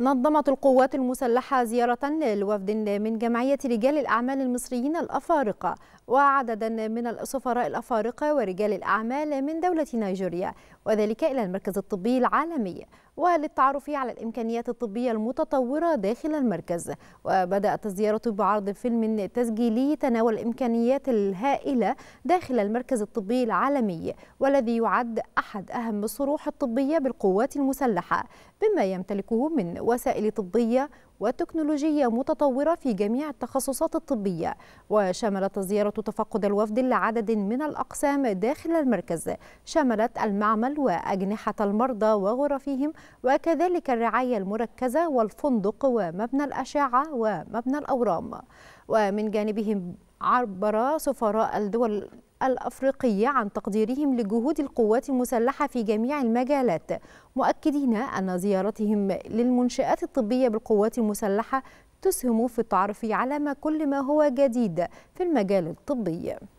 نظمت القوات المسلحة زيارة لوفد من جمعية رجال الأعمال المصريين الأفارقة وعددا من السفراء الأفارقة ورجال الأعمال من دولة نيجيريا وذلك إلى المركز الطبي العالمي وللتعرف على الإمكانيات الطبية المتطورة داخل المركز وبدأت الزيارة بعرض فيلم تسجيلي تناول الإمكانيات الهائلة داخل المركز الطبي العالمي والذي يعد أحد أهم الصروح الطبية بالقوات المسلحة بما يمتلكه من وسائل طبية وتكنولوجية متطورة في جميع التخصصات الطبية وشملت الزيارة تفقد الوفد لعدد من الأقسام داخل المركز شملت المعمل وأجنحة المرضى وغرفهم وكذلك الرعاية المركزة والفندق ومبنى الأشعة ومبنى الأورام ومن جانبهم عبر سفراء الدول الأفريقية عن تقديرهم لجهود القوات المسلحة في جميع المجالات مؤكدين أن زيارتهم للمنشآت الطبية بالقوات المسلحة تسهم في التعرف على ما كل ما هو جديد في المجال الطبي